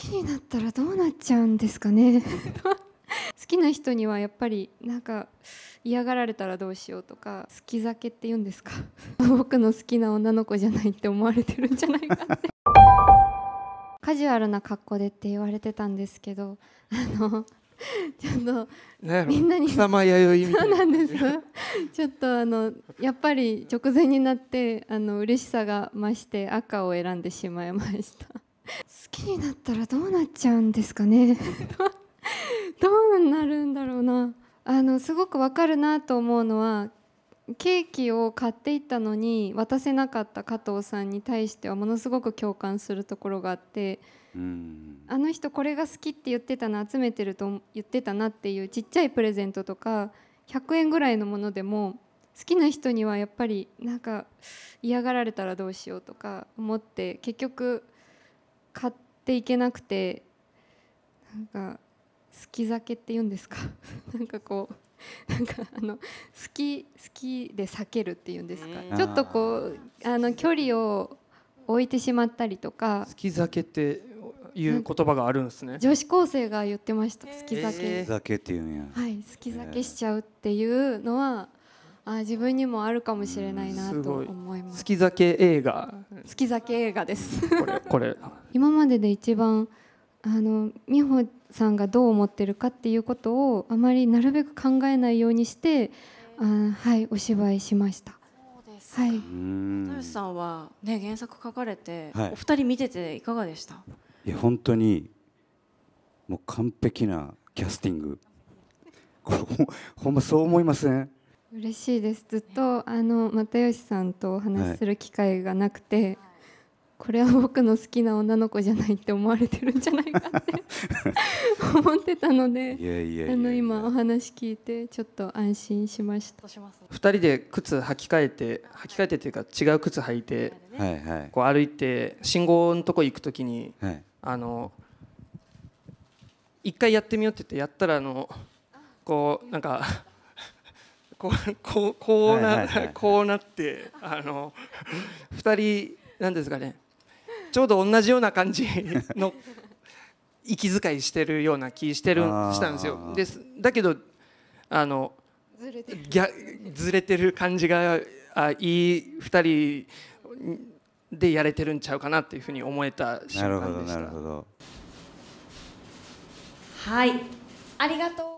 きになったらどうなっちゃうんですかね 好きな人にはやっぱりなんか嫌がられたらどうしようとか好き酒って言うんですか 僕の好きな女の子じゃないって思われてるんじゃないかって カジュアルな格好でって言われてたんですけどあのちょっとみんなにそうなんですちょっとあのやっぱり直前になってあの嬉しさが増して赤を選んでしまいました好きになったらどうなっちゃうんですかね どうなるんだろうなあのすごくわかるなと思うのはケーキを買っていったのに渡せなかった加藤さんに対してはものすごく共感するところがあってあの人これが好きって言ってたな集めてると言ってたなっていうちっちゃいプレゼントとか100円ぐらいのものでも好きな人にはやっぱりなんか嫌がられたらどうしようとか思って結局買っていけなくてなんか好き酒って言うんですか なんかこうなんかあの好き好きで避けるっていうんですか、ちょっとこうあの距離を置いてしまったりとか好き酒っていう言葉があるんですね女子高生が言ってました好き酒、好き酒っていうんや好き酒しちゃうっていうのは、えーあ自分にもあるかもしれないなと思います。月酒映画。月酒映画ですこれこれ。今までで一番あの美穂さんがどう思ってるかっていうことをあまりなるべく考えないようにして、あはいお芝居しました。はい。豊さんはね原作書かれて、はい、お二人見てていかがでした？いや本当にもう完璧なキャスティング。こ れほんまそう思いません、ね。嬉しいですずっとあの又吉さんとお話しする機会がなくて、はい、これは僕の好きな女の子じゃないって思われてるんじゃないかって 思ってたので今お話聞いてちょっと安心しました2人で靴履き替えて履き替えてっていうか違う靴履いて、はいはい、こう歩いて信号のとこ行く時に、はい、あの一回やってみようって言ってやったらあのこうなんか。こうこうこうなこうなってあの2人なんですかねちょうど同じような感じの息遣いしてるような気してるしたんですよ。ですだけどあのずれてるずれてる感じがあいい2人でやれてるんちゃうかなっていうふうに思えた瞬間でした。はいありがとう